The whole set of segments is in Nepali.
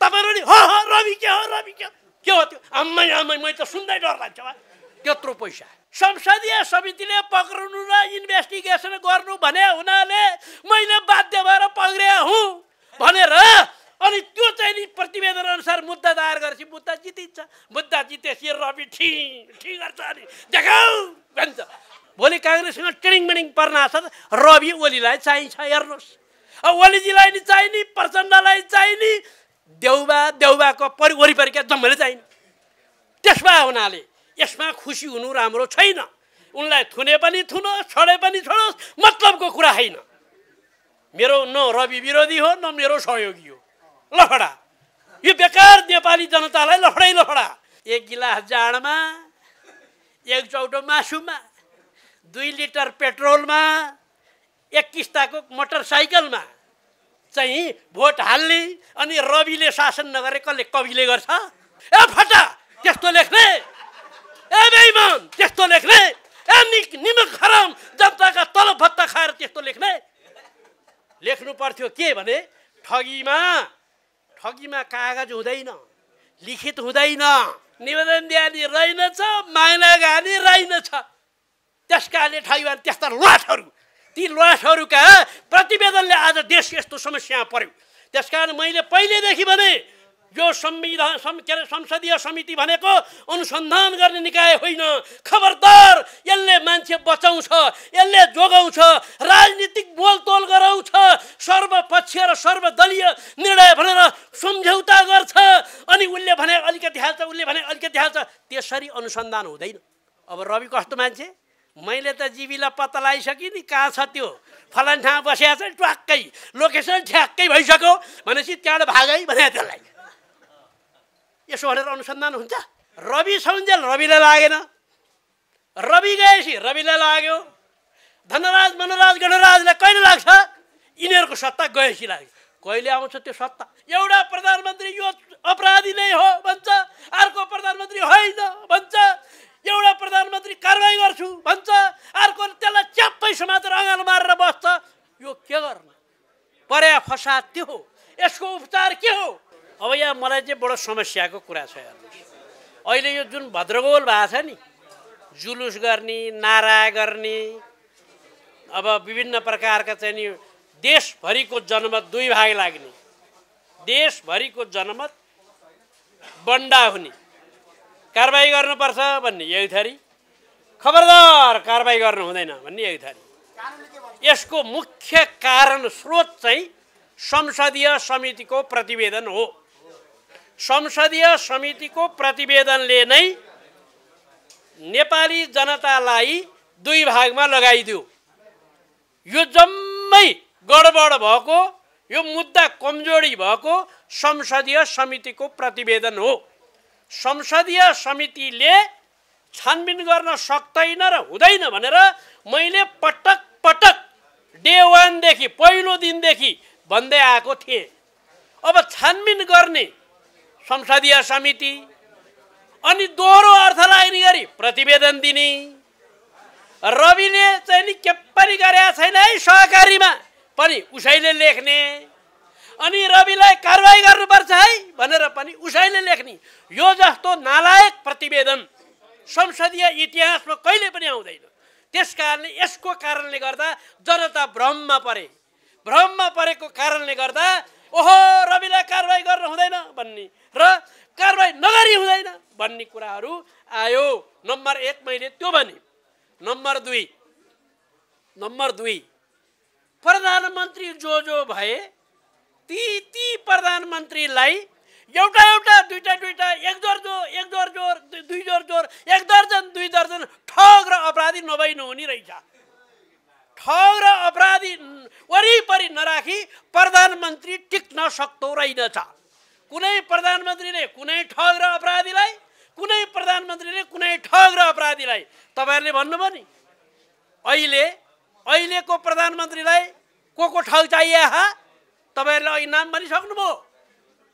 तपाईँहरू नि हो रवि के हो रवि के के हो त्यो आम्मै आम्मै मैले त सुन्दै डर लाग्छ वा त्यत्रो पैसा संसदीय समितिले पक्राउनु र इन्भेस्टिगेसन गर्नु भने हुनाले मैले बाध्य भएर पक्रिया हुँ भनेर अनि त्यो चाहिँ नि प्रतिवेदन अनुसार मुद्दा दायर गरेपछि मुद्दा जितिन्छ मुद्दा जितेपछि रवि ठिङ ठिङ गर्छ अनि देखाउ भन्छ भोलि काङ्ग्रेससँग ट्रेनिङ मेनिङ पर्न आछ रवि ओलीलाई चाहिन्छ हेर्नुहोस् ओलीजीलाई नि चाहिने प्रचण्डलाई चाहिने देउबा देउबाको परि वरिपरिका जम्मैले चाहिँ त्यसमा हुनाले यसमा खुसी हुनु राम्रो छैन उनलाई थुने पनि थुनोस् छोडे पनि छोडोस् मतलबको कुरा होइन मेरो न रवि विरोधी हो न मेरो सहयोगी हो लफडा यो बेकार नेपाली जनतालाई लफडै लफडा एक गिलास जाडमा एक चौटो मासुमा दुई लिटर पेट्रोलमा एक किस्ताको मोटरसाइकलमा चाहिँ भोट हाल्ने अनि रविले शासन नगरे कसले कविले गर्छ ए फटा त्यस्तो लेख्ने ए बेइमान त्यस्तो लेख्ने ए निमक खराम जनताका तलब भत्ता खाएर त्यस्तो लेख्ने लेख्नु पर्थ्यो के भने ठगीमा ठगीमा कागज हुँदैन लिखित हुँदैन निवेदन दिने रहेनछ माइना गाने रहेनछ ठगी भने त्यस्ता लाठहरू ती लासहरूका प्रतिवेदनले आज देश यस्तो समस्यामा पर्यो त्यस कारण मैले पहिलेदेखि भने यो संविधान सम, के अरे संसदीय समिति भनेको अनुसन्धान गर्ने निकाय होइन खबरदार यसले मान्छे बचाउँछ यसले जोगाउँछ राजनीतिक बोलतोल गराउँछ सर्वपक्षीय र सर्वदलीय निर्णय भनेर सम्झौता गर्छ अनि उसले भने अलिकति हाल्छ उसले भने अलिकति हाल्छ त्यसरी अनुसन्धान हुँदैन अब रवि कस्तो मान्छे मैले त जीवीलाई पत्ता लगाइसकेँ नि कहाँ छ त्यो फलान ठाउँ बसिया छ ट्वाक्कै लोकेसन ठ्याक्कै भइसक्यो भनेपछि त्यहाँबाट भागै भने त्यसलाई यसो भनेर अनुसन्धान हुन्छ रवि सौन्जेल रविलाई लागेन रवि गएपछि रविलाई लाग्यो धनराज मनराज गणराजलाई कहिले लाग्छ यिनीहरूको सत्ता गएपछि लाग्यो कहिले आउँछ त्यो सत्ता एउटा प्रधानमन्त्री यो अपराधी नै हो भन्छ अर्को प्रधानमन्त्री होइन भन्छ एउटा प्रधानमन्त्री कारवाही गर्छु भन्छ अर्को त्यसलाई च्याप्पै समातेर अँगालो मारेर बस्छ यो के गर्नु पर्या फसाद त्यो हो यसको उपचार के हो अब यहाँ मलाई चाहिँ बडो समस्याको कुरा छ हेर्नुहोस् अहिले यो जुन भद्रगोल भएको छ नि जुलुस गर्ने नारा गर्ने अब विभिन्न प्रकारका चाहिँ नि देशभरिको जनमत दुई भाग लाग्ने देशभरिको जनमत बन्डा हुने कारवाही गर्नुपर्छ भन्ने यही थरी खबरदार कारवाही गर्नु हुँदैन भन्ने यही थरी यसको मुख्य कारण स्रोत चाहिँ संसदीय समितिको प्रतिवेदन हो संसदीय समितिको प्रतिवेदनले नै नेपाली जनतालाई दुई भागमा लगाइदियो यो जम्मै गडबड भएको यो मुद्दा कमजोरी भएको संसदीय समितिको प्रतिवेदन हो संसदीय समितिले छानबिन गर्न सक्दैन र हुँदैन भनेर मैले पटक पटक डे वानदेखि पहिलो दिनदेखि भन्दै आएको थिएँ अब छानबिन गर्ने संसदीय समिति अनि दोहोरो अर्थ लाग्ने गरी प्रतिवेदन दिने रविले चाहिँ नि के पनि गरेका छैन है सहकारीमा पनि उसैले लेख्ने अनि रविलाई कारवाही गर्नुपर्छ है भनेर पनि उसैले लेख्ने यो जस्तो नालायक प्रतिवेदन संसदीय इतिहासमा कहिले पनि आउँदैन त्यस कारणले यसको कारणले गर्दा जनता भ्रममा परे भ्रममा परेको कारणले गर्दा ओहो रविलाई कारवाही गर्नु हुँदैन भन्ने र कारवाही नगरी हुँदैन भन्ने कुराहरू आयो नम्बर एक मैले त्यो भने नम्बर दुई नम्बर दुई प्रधानमन्त्री जो जो भए ती ती प्रधानमन्त्रीलाई एउटा एउटा दुईवटा दुईवटा एक जोर एक जोर दुई जोर जोर एक दर्जन दुई दर्जन ठग र अपराधी नभई नहुने रहेछ ठग र अपराधी वरिपरि नराखी प्रधानमन्त्री टिक्न सक्दो रहेनछ कुनै प्रधानमन्त्रीले कुनै ठग र अपराधीलाई कुनै प्रधानमन्त्रीले कुनै ठग र अपराधीलाई तपाईँहरूले भन्नुभयो नि अहिले अहिलेको प्रधानमन्त्रीलाई को को ठग चाहिए हा तपाईँहरूले इनाम पनि सक्नुभयो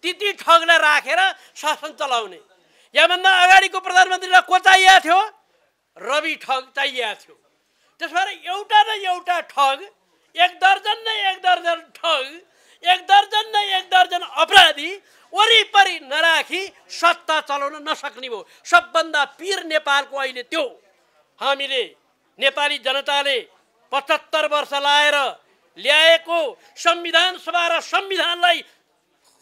ती ठगलाई राखेर शासन चलाउने यहाँभन्दा अगाडिको प्रधानमन्त्रीलाई को चाहिएको थियो रवि ठग चाहिएको थियो त्यस भएर एउटा न एउटा ठग एक दर्जन न एक दर्जन ठग एक दर्जन न एक दर्जन अपराधी वरिपरि नराखी सत्ता चलाउन नसक्ने भयो सबभन्दा पिर नेपालको अहिले त्यो हामीले नेपाली जनताले पचहत्तर वर्ष लाएर ल्याएको संविधान सभा र संविधानलाई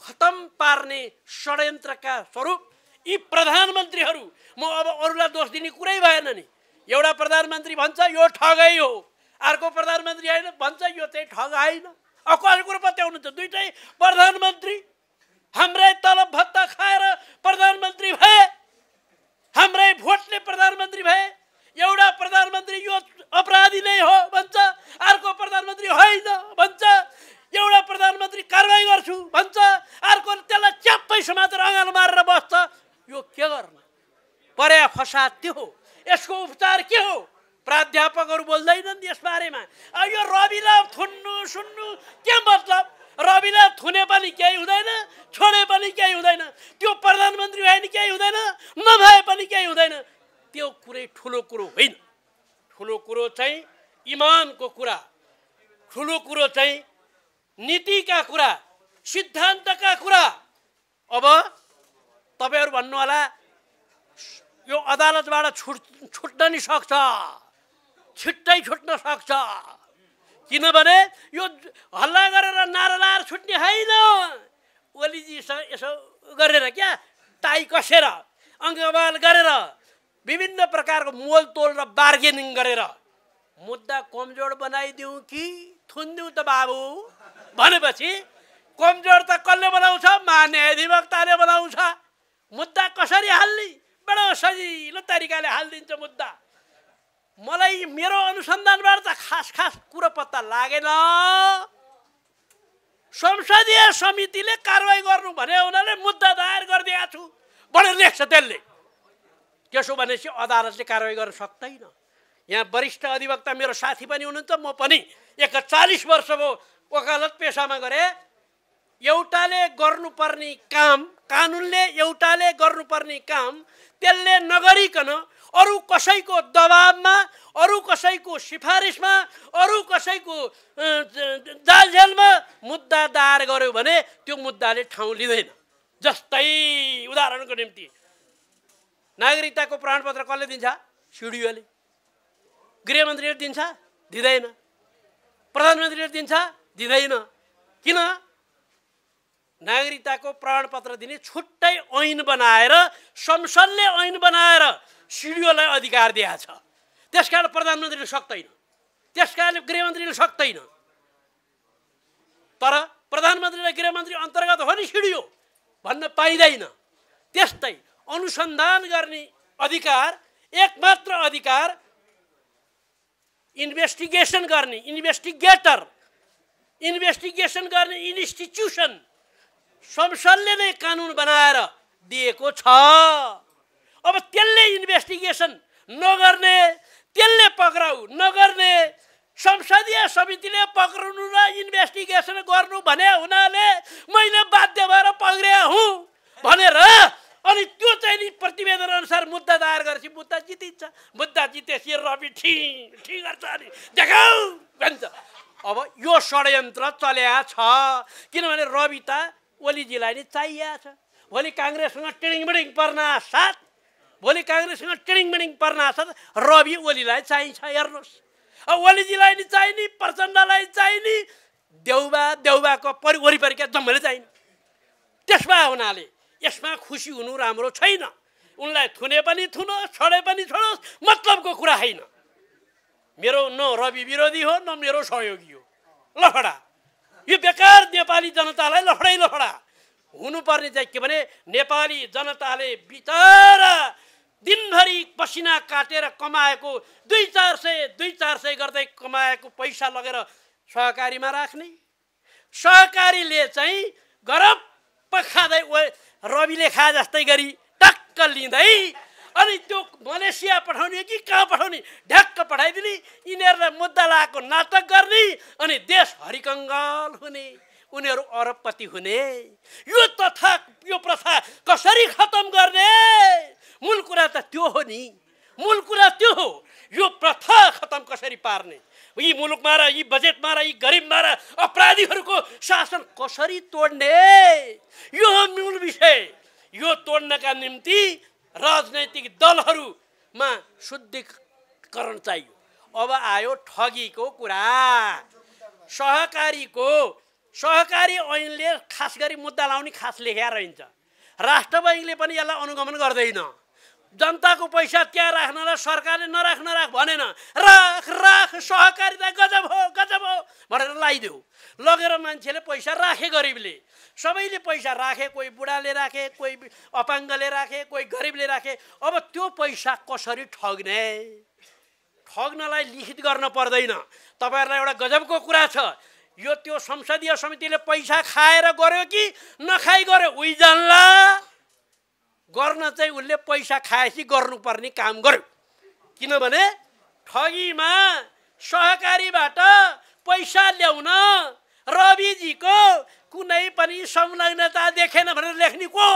खतम पार्ने षड्यन्त्रका स्वरूप यी प्रधानमन्त्रीहरू म अब अरूलाई दोष दिने कुरै भएन नि एउटा प्रधानमन्त्री भन्छ यो ठगै हो अर्को प्रधानमन्त्री होइन भन्छ यो चाहिँ ठग होइन अब कसले कुरो त दुइटै प्रधानमन्त्री हाम्रै तलब भत्ता खाएर प्रधानमन्त्री भए हाम्रै भोटले प्रधानमन्त्री भए एउटा प्रधानमन्त्री यो अपराधी नै हो भन्छ अर्को प्रधानमन्त्री होइन भन्छ एउटा प्रधानमन्त्री कारवाही गर्छु भन्छ अर्को त्यसलाई च्याप्पै समातेर अँगाल मारेर बस्छ यो के गर्नु पर्या फसाद त्यो हो यसको उपचार के हो प्राध्यापकहरू बोल्दैनन् यसबारेमा यो रविलाई थुन्नु सुन्नु के मतलब रविलाई थुने पनि केही हुँदैन छोडे पनि केही हुँदैन त्यो प्रधानमन्त्री भए नि केही हुँदैन नभए पनि केही हुँदैन त्यो कुरै ठुलो कुरो होइन ठुलो कुरो चाहिँ इमानको कुरा ठुलो कुरो चाहिँ नीतिका कुरा सिद्धान्तका कुरा अब तपाईँहरू भन्नुहोला यो अदालतबाट छुट छुट्न नि सक्छ छिट्टै छुट्न सक्छ किनभने यो हल्ला गरेर नारा लाएर छुट्ने होइन ओलीजीसँग यसो गरेर क्या ताई कसेर अङ्गवाल गरेर विभिन्न प्रकारको मोलतोल र बार्गेनिङ गरेर मुद्दा कमजोर बनाइदिउँ कि थुन्दिउँ त बाबु भनेपछि कमजोर त कसले बनाउँछ अधिवक्ताले बनाउँछ मुद्दा कसरी हाल्ने बडो सजिलो तरिकाले हालिदिन्छ मुद्दा मलाई मेरो अनुसन्धानबाट त खास खास कुरो पत्ता लागेन संसदीय समितिले कारवाही गर्नु भने उनीहरूले मुद्दा दायर गरिदिएको छु भनेर लेख्छ त्यसले त्यसो भनेपछि अदालतले कारवाही गर्न सक्दैन यहाँ वरिष्ठ अधिवक्ता मेरो साथी पनि हुनुहुन्छ म पनि एक चालिस वर्ष भयो वकालत पेसामा गरेँ एउटाले गर्नुपर्ने काम कानुनले एउटाले गर्नुपर्ने काम त्यसले नगरिकन अरू कसैको दबाबमा अरू कसैको सिफारिसमा अरू कसैको जालझेलमा मुद्दा दायर गर्यो भने त्यो मुद्दाले ठाउँ लिँदैन जस्तै उदाहरणको निम्ति नागरिकताको प्रमाणपत्र कसले दिन्छ सिडिओले गृहमन्त्रीहरू दिन्छ दिँदैन प्रधानमन्त्रीहरू दिन्छ दिँदैन किन नागरिकताको प्रमाणपत्र दिने छुट्टै ऐन बनाएर संसदले ऐन बनाएर सिडिओलाई अधिकार दिएको छ त्यस कारण प्रधानमन्त्रीले सक्दैन त्यस कारणले गृहमन्त्रीले सक्दैन तर प्रधानमन्त्री प्रधानमन्त्रीलाई गृहमन्त्री अन्तर्गत हो नि सिडिओ भन्न पाइँदैन त्यस्तै अनुसन्धान गर्ने अधिकार एकमात्र अधिकार इन्भेस्टिगेसन गर्ने इन्भेस्टिगेटर इन्भेस्टिगेसन गर्ने इन्स्टिट्युसन संसदले नै कानुन बनाएर दिएको छ अब त्यसले इन्भेस्टिगेसन नगर्ने त्यसले पक्राउ नगर्ने संसदीय समितिले पक्राउनु र इन्भेस्टिगेसन गर्नु भने हुनाले मैले बाध्य भएर पक्रिया हुँ भनेर अनि त्यो चाहिँ नि प्रतिवेदन अनुसार मुद्दा दायर गरेपछि मुद्दा जितिन्छ मुद्दा जितेपछि रवि ठी ठिङ गर्छ अनि देखाउ भन्छ अब यो षड्यन्त्र चल्या छ किनभने रवि त ओलीजीलाई नि चाहिएको छ भोलि काङ्ग्रेससँग ट्रेनिङ मिटिङ पर्न साथ भोलि काङ्ग्रेससँग ट्रेनिङ मिटिङ पर्न साथ रवि ओलीलाई चाहिन्छ हेर्नुहोस् अब ओलीजीलाई नि चाहिने प्रचण्डलाई चाहिने देउबा देउबाको परि वरिपरिका जम्मैले चाहिने त्यसमा हुनाले यसमा खुसी हुनु राम्रो छैन उनलाई थुने पनि थुन छोडे पनि छोडोस् मतलबको कुरा होइन मेरो न रवि विरोधी हो न मेरो सहयोगी हो लफडा यो बेकार नेपाली जनतालाई लफडै लफडा हुनुपर्ने चाहिँ के भने नेपाली जनताले बिचरा दिनभरि पसिना काटेर कमाएको दुई चार सय दुई चार सय गर्दै कमाएको पैसा लगेर सहकारीमा राख्ने सहकारीले चाहिँ गरब खाँदै रविले खा जस्तै गरी टक्क लिँदै अनि त्यो मलेसिया पठाउने कि कहाँ पठाउने ढ्याक्क पठाइदिने यिनीहरूलाई मुद्दा लगाएको नाटक गर्ने अनि देश हरिकङ्गल हुने उनीहरू अरबपति हुने यो तथा यो प्रथा कसरी खतम गर्ने मूल कुरा त त्यो हो नि मूल कुरा त्यो हो यो प्रथा खतम कसरी पार्ने यी मुलुकमा र यी बजेटमा र यी गरिबमा र अपराधीहरूको शासन कसरी तोड्ने यो मूल विषय यो तोड्नका निम्ति राजनैतिक दलहरूमा शुद्धिकरण चाहियो अब आयो ठगीको कुरा सहकारीको सहकारी ऐनले खास गरी मुद्दा लाउने खास लेखा रहन्छ राष्ट्र बैङ्कले पनि यसलाई अनुगमन गर्दैन जनताको पैसा त्यहाँ राख्न र सरकारले नराख नराख भनेन राख राख सहकारिता गजब हो गजब हो भनेर लगाइदेऊ लगेर मान्छेले पैसा राखे गरिबले सबैले पैसा राखे कोही बुढाले राखे कोही अपाङ्गले राखे कोही गरिबले राखे अब त्यो पैसा कसरी ठग्ने ठग्नलाई लिखित गर्न पर्दैन तपाईँहरूलाई एउटा गजबको कुरा छ यो त्यो संसदीय समितिले पैसा खाएर गऱ्यो कि नखाइ गऱ्यो उही जान्ला गर्न चाहिँ उसले पैसा खाएपछि गर्नुपर्ने काम गर्यो किनभने ठगीमा सहकारीबाट पैसा ल्याउन रविजीको कुनै पनि संलग्नता देखेन भनेर लेख्ने को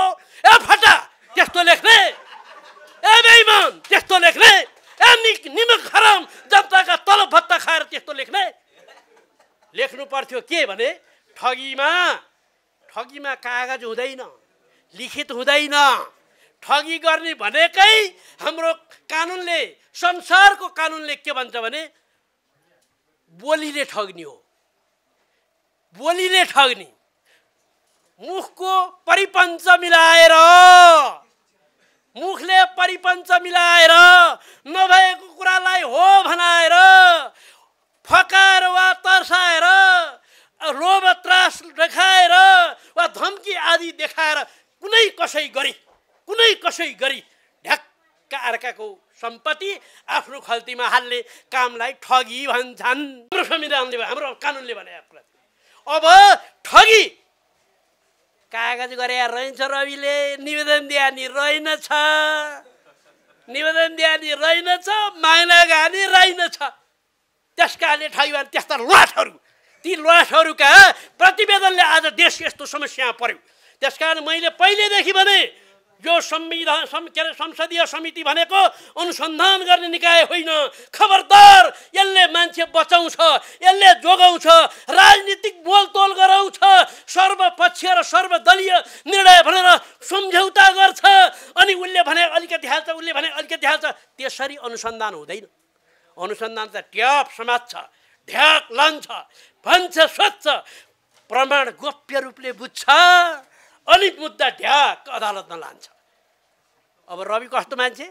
ए फटा त्यस्तो लेख्ने ए बेइमान त्यस्तो लेख्ने ए निक निमक खराम जनताका तलब भत्ता खाएर त्यस्तो लेख्ने लेख्नु पर्थ्यो के भने ठगीमा ठगीमा कागज हुँदैन लिखित हुँदैन ठगी गर्ने भनेकै हाम्रो कानुनले संसारको कानुनले के भन्छ भने बोलीले ठग्ने हो बोलीले ठग्ने मुखको परिपञ्च मिलाएर मुखले परिपञ्च मिलाएर नभएको कुरालाई हो भनाएर फकाएर वा तर्साएर रोब त्रास देखाएर वा धम्की आदि देखाएर कुनै कसै गरी कुनै कसै गरी ढ्याक्क अर्काको सम्पत्ति आफ्नो खल्तीमा हाल्ने कामलाई ठगी भन्छन् हाम्रो संविधानले हाम्रो कानुनले भने कुरा अब ठगी कागज गरे रहेछ रविले निवेदन दिया नि रहेनछ निवेदन दिया नि रहेनछ माइना गानी रहेनछ त्यस कारणले ठगी भने त्यस्ता लाठहरू ती लाठहरूका प्रतिवेदनले आज देश यस्तो समस्यामा पर्यो त्यस कारण मैले पहिलेदेखि भने जो संविधान सम, के अरे संसदीय समिति भनेको अनुसन्धान गर्ने निकाय होइन खबरदार यसले मान्छे बचाउँछ यसले जोगाउँछ राजनीतिक बोलतोल गराउँछ सर्वपक्षीय र सर्वदलीय निर्णय भनेर सम्झौता गर्छ अनि उसले भने अलिकति हाल्छ उसले भने अलिकति हाल्छ त्यसरी अनुसन्धान हुँदैन अनुसन्धान त ट्याप समात्छ ढ्याक लान्छ भन्छ स्वच्छ प्रमाण गोप्य रूपले बुझ्छ अलिक मुद्दा ढ्याक अदालतमा लान्छ अब रवि कस्तो मान्छे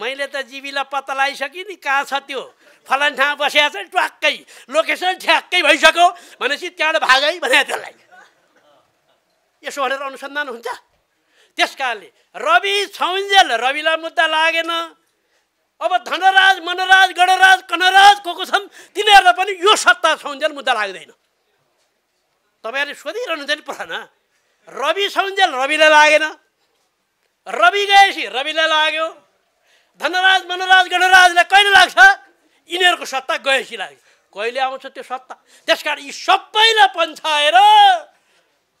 मैले त जीवीलाई पत्ता लगाइसकेँ नि कहाँ छ त्यो फलान ठाउँ बसिया छ ट्वाक्कै लोकेसन ठ्याक्कै भइसक्यो भनेपछि त्यहाँबाट भागै भने त्यसलाई यसो भनेर अनुसन्धान हुन्छ त्यस कारणले रवि छौन्जेल रविलाई मुद्दा लागेन अब धनराज मनराज गणराज कनराज को को छन् तिनीहरूलाई पनि यो सत्ता छौन्जेल मुद्दा लाग्दैन तपाईँहरूले सोधिरहनुहुन्छ नि पुराना रवि सम्झेल रविलाई लागेन रवि गएपछि रविलाई लाग्यो धनराज मनराज गणराजलाई कहिले लाग्छ यिनीहरूको सत्ता गएपछि लाग्यो कहिले आउँछ त्यो सत्ता त्यस कारण यी सबैलाई पन्छाएर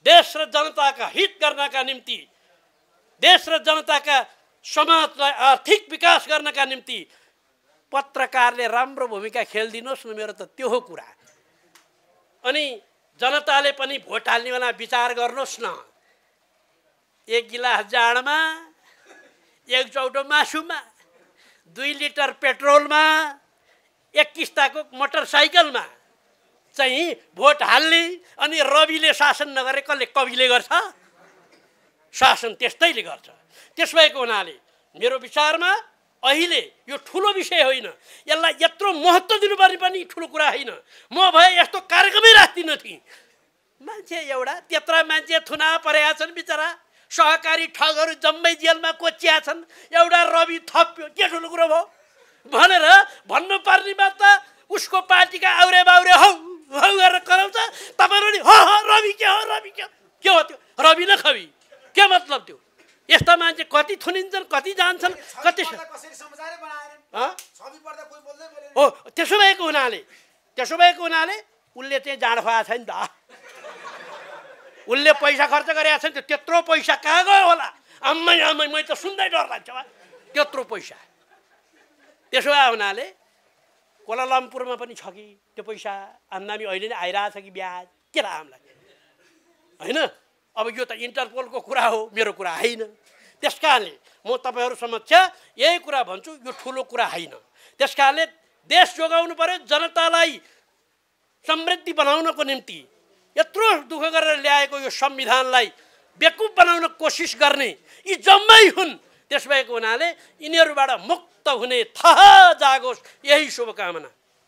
देश र जनताका हित गर्नका निम्ति देश र जनताका समाजलाई आर्थिक विकास गर्नका निम्ति पत्रकारले राम्रो भूमिका खेलिदिनुहोस् न मेरो त त्यो हो कुरा अनि जनताले पनि भोट हाल्ने बेला विचार गर्नुहोस् न एक गिलास जाडमा एक चौटो मासुमा दुई लिटर पेट्रोलमा एक किस्ताको मोटरसाइकलमा चाहिँ भोट हाल्ने अनि रविले शासन नगरे कसले कविले गर्छ शासन त्यस्तैले गर्छ त्यसो भएको हुनाले मेरो विचारमा अहिले यो ठुलो विषय होइन यसलाई यत्रो महत्त्व दिनुपर्ने पनि ठुलो कुरा होइन म भए यस्तो कार्यक्रमै राख्दिन थिएँ मान्छे एउटा त्यत्रा मान्छे थुना परेका छन् बिचरा सहकारी ठगहरू जम्मै जेलमा कोचिया छन् एउटा रवि थप्यो के ठुलो कुरो भयो भनेर भन्नुपर्नेमा त उसको पार्टीका आउरे बाउरे हौ हौ गरेर कराउँछ तपाईँहरू पनि हो रवि के हो रवि के हो के हो त्यो रवि न खवि के मतलब त्यो यस्ता मान्छे कति थुनिन्छन् कति जान्छन् कति हो त्यसो भएको हुनाले त्यसो भएको हुनाले उसले चाहिँ जाँड खुवाएको छ नि त उसले पैसा खर्च गरेको छ नि त्यो त्यत्रो पैसा कहाँ गयो होला आम्मै आम्मै मै त सुन्दै डर लाग्छ त्यत्रो पैसा त्यसो भए हुनाले कोलालम्पुरमा पनि छ कि त्यो पैसा आम्दामी अहिले नै आइरहेछ कि ब्याज के ला होइन अब यो त इन्टरपोलको कुरा हो मेरो कुरा होइन त्यस कारणले म तपाईँहरू समक्ष यही कुरा भन्छु यो ठुलो कुरा होइन त्यस कारणले देश जोगाउनु पऱ्यो जनतालाई समृद्धि बनाउनको निम्ति यत्रो दुःख गरेर ल्याएको यो संविधानलाई बेकुप बनाउन कोसिस गर्ने यी जम्मै हुन् त्यस भएको हुनाले यिनीहरूबाट मुक्त हुने थाहा जागोस् यही शुभकामना